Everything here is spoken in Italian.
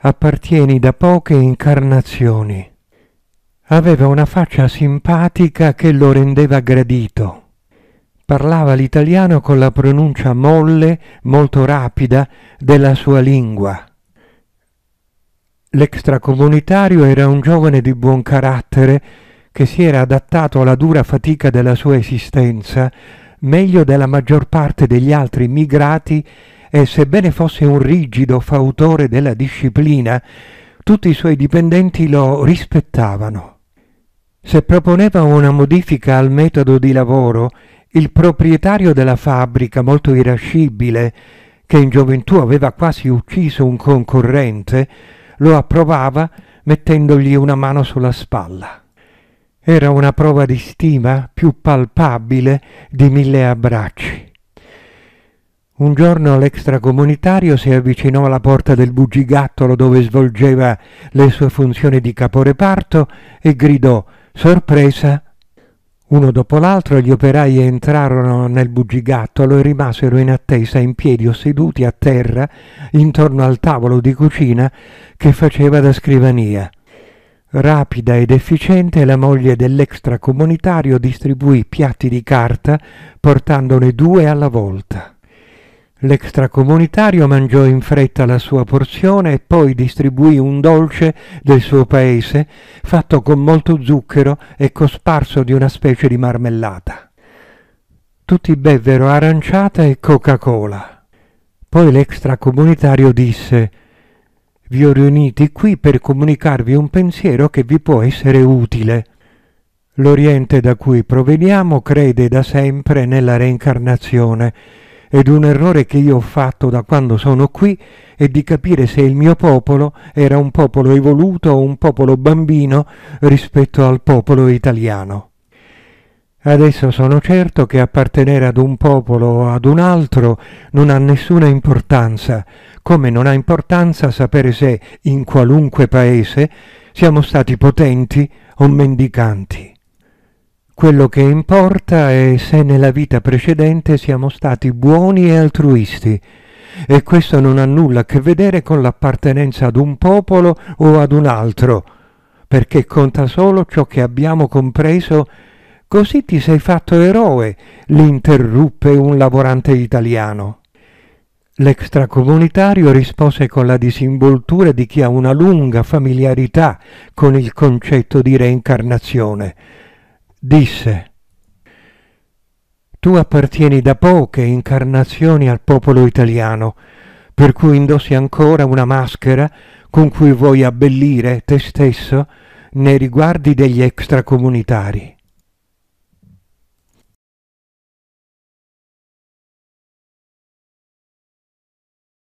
appartieni da poche incarnazioni. Aveva una faccia simpatica che lo rendeva gradito. Parlava l'italiano con la pronuncia molle, molto rapida, della sua lingua. L'extracomunitario era un giovane di buon carattere che si era adattato alla dura fatica della sua esistenza meglio della maggior parte degli altri migrati e sebbene fosse un rigido fautore della disciplina, tutti i suoi dipendenti lo rispettavano. Se proponeva una modifica al metodo di lavoro, il proprietario della fabbrica, molto irascibile, che in gioventù aveva quasi ucciso un concorrente, lo approvava mettendogli una mano sulla spalla. Era una prova di stima più palpabile di mille abbracci. Un giorno l'extracomunitario si avvicinò alla porta del bugigattolo dove svolgeva le sue funzioni di caporeparto e gridò sorpresa. Uno dopo l'altro gli operai entrarono nel bugigattolo e rimasero in attesa in piedi o seduti a terra intorno al tavolo di cucina che faceva da scrivania. Rapida ed efficiente la moglie dell'extracomunitario distribuì piatti di carta portandone due alla volta. L'extracomunitario mangiò in fretta la sua porzione e poi distribuì un dolce del suo paese, fatto con molto zucchero e cosparso di una specie di marmellata. Tutti bevvero aranciata e Coca-Cola. Poi l'extracomunitario disse Vi ho riuniti qui per comunicarvi un pensiero che vi può essere utile. L'Oriente da cui proveniamo crede da sempre nella reincarnazione ed un errore che io ho fatto da quando sono qui è di capire se il mio popolo era un popolo evoluto o un popolo bambino rispetto al popolo italiano. Adesso sono certo che appartenere ad un popolo o ad un altro non ha nessuna importanza, come non ha importanza sapere se, in qualunque paese, siamo stati potenti o mendicanti. Quello che importa è se nella vita precedente siamo stati buoni e altruisti, e questo non ha nulla a che vedere con l'appartenenza ad un popolo o ad un altro, perché conta solo ciò che abbiamo compreso. Così ti sei fatto eroe, l'interruppe un lavorante italiano. L'extracomunitario rispose con la disinvoltura di chi ha una lunga familiarità con il concetto di reincarnazione disse Tu appartieni da poche incarnazioni al popolo italiano, per cui indossi ancora una maschera con cui vuoi abbellire te stesso nei riguardi degli extracomunitari.